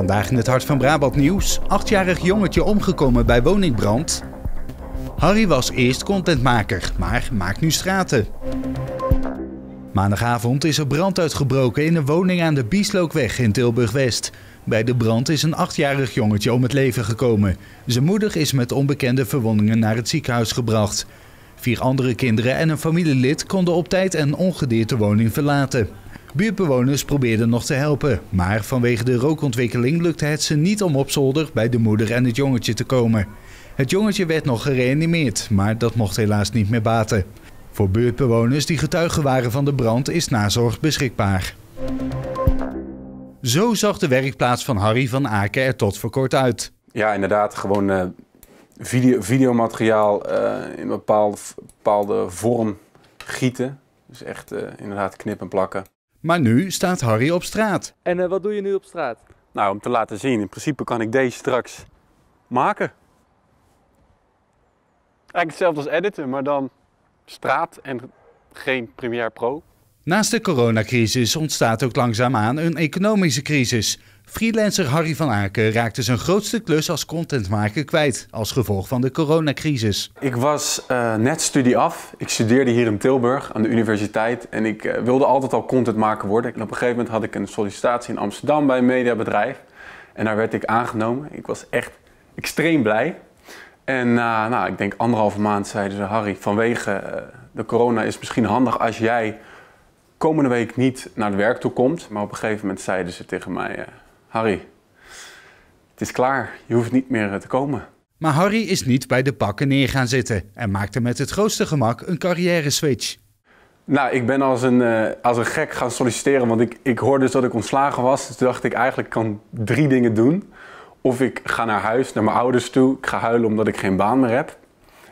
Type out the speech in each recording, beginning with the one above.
Vandaag in het hart van Brabant nieuws. Achtjarig jongetje omgekomen bij woningbrand. Harry was eerst contentmaker, maar maakt nu straten. Maandagavond is er brand uitgebroken in een woning aan de Bieslookweg in Tilburg-West. Bij de brand is een achtjarig jongetje om het leven gekomen. Zijn moeder is met onbekende verwondingen naar het ziekenhuis gebracht. Vier andere kinderen en een familielid konden op tijd en ongedeerd de woning verlaten. Buurtbewoners probeerden nog te helpen, maar vanwege de rookontwikkeling lukte het ze niet om op zolder bij de moeder en het jongetje te komen. Het jongetje werd nog gereanimeerd, maar dat mocht helaas niet meer baten. Voor buurtbewoners die getuigen waren van de brand is nazorg beschikbaar. Zo zag de werkplaats van Harry van Aken er tot voor kort uit. Ja, inderdaad, gewoon uh, video, videomateriaal eh, in bepaalde, bepaalde vorm gieten. Dus echt eh, inderdaad knip en plakken. Maar nu staat Harry op straat. En eh, wat doe je nu op straat? Nou, om te laten zien. In principe kan ik deze straks maken. Eigenlijk hetzelfde als editen, maar dan straat en geen Premiere Pro. Naast de coronacrisis ontstaat ook langzaamaan een economische crisis. Freelancer Harry van Aken raakte zijn grootste klus als contentmaker kwijt als gevolg van de coronacrisis. Ik was eh, net studie af. Ik studeerde hier in Tilburg aan de universiteit en ik eh, wilde altijd al contentmaker worden. En op een gegeven moment had ik een sollicitatie in Amsterdam bij een mediabedrijf en daar werd ik aangenomen. Ik was echt extreem blij. En na, eh, nou, ik denk anderhalve maand zeiden ze, Harry, vanwege de corona is misschien handig als jij komende week niet naar het werk toe komt. Maar op een gegeven moment zeiden ze tegen mij: eh, Harry, het is klaar, je hoeft niet meer eh, te komen. Maar Harry is niet bij de pakken neer gaan zitten en maakte met het grootste gemak een carrière switch. Nou, ik ben als een, eh, als een gek gaan solliciteren, want ik, ik hoorde dus dat ik ontslagen was. Dus toen dacht ik eigenlijk kan drie dingen doen. Of ik ga naar huis, naar mijn ouders toe. Ik ga huilen omdat ik geen baan meer heb.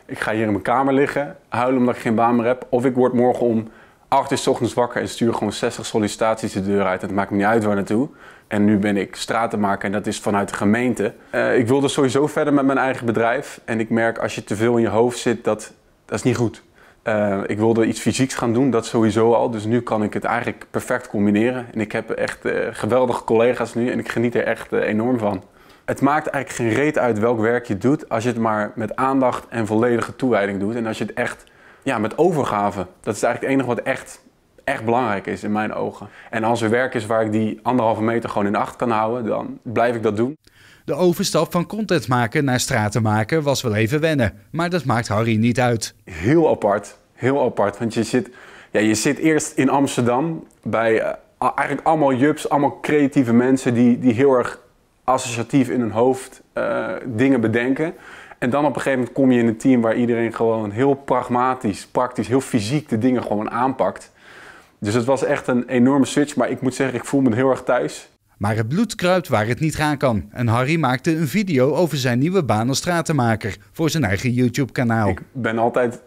Ik ga hier in mijn kamer liggen, huilen omdat ik geen baan meer heb. Of ik word morgen om 8 uur ochtends wakker en stuur gewoon 60 sollicitaties de deur uit. Het maakt me niet uit waar naartoe. En nu ben ik maken en dat is vanuit de gemeente. Eh, ik wilde sowieso verder met mijn eigen bedrijf. En ik merk als je te veel in je hoofd zit, dat, dat is niet goed. Eh, ik wilde iets fysieks gaan doen, dat sowieso al. Dus nu kan ik het eigenlijk perfect combineren. En ik heb echt eh, geweldige collega's nu en ik geniet er echt enorm van. Het maakt eigenlijk geen reet uit welk werk je doet, als je het maar met aandacht en volledige toewijding doet. En als je het echt ja, met overgave. Dat is eigenlijk het enige wat echt, echt belangrijk is in mijn ogen. En als er werk is waar ik die anderhalve meter gewoon in acht kan houden, dan blijf ik dat doen. De overstap van content maken naar straten maken was wel even wennen, maar dat maakt Harry niet uit. Heel apart, heel apart, want je zit, ja, je zit eerst in Amsterdam bij eh, eigenlijk allemaal jups, allemaal creatieve mensen die, die heel erg associatief in hun hoofd eh, dingen bedenken. En dan op een gegeven moment kom je in een team waar iedereen gewoon heel pragmatisch, praktisch, heel fysiek de dingen gewoon aanpakt. Dus het was echt een enorme switch, maar ik moet zeggen, ik voel me heel erg thuis. Maar het bloed kruipt waar het niet gaan kan. En Harry maakte een video over zijn nieuwe baan als stratenmaker voor zijn eigen YouTube-kanaal. Ik ben altijd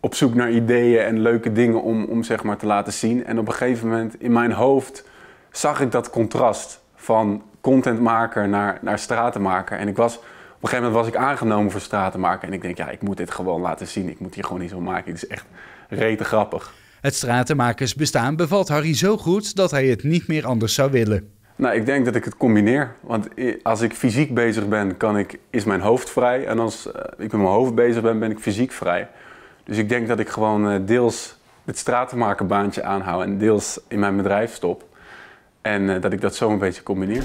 op zoek naar ideeën en leuke dingen om, om zeg maar te laten zien. En op een gegeven moment in mijn hoofd zag ik dat contrast van contentmaker naar, naar stratenmaker. En ik was op een gegeven moment was ik aangenomen voor stratenmaker. En ik denk, ja, ik moet dit gewoon laten zien. Ik moet hier gewoon iets van maken. Het is echt rete grappig. Het stratenmakersbestaan bevalt Harry zo goed dat hij het niet meer anders zou willen. Nou, ik denk dat ik het combineer. Want als ik fysiek bezig ben, kan ik, is mijn hoofd vrij. En als eh, ik met mijn hoofd bezig ben, ben ik fysiek vrij. Dus ik denk dat ik gewoon eh, deels het stratenmakerbaantje aanhoud en deels in mijn bedrijf stop. En eh, dat ik dat zo een beetje combineer.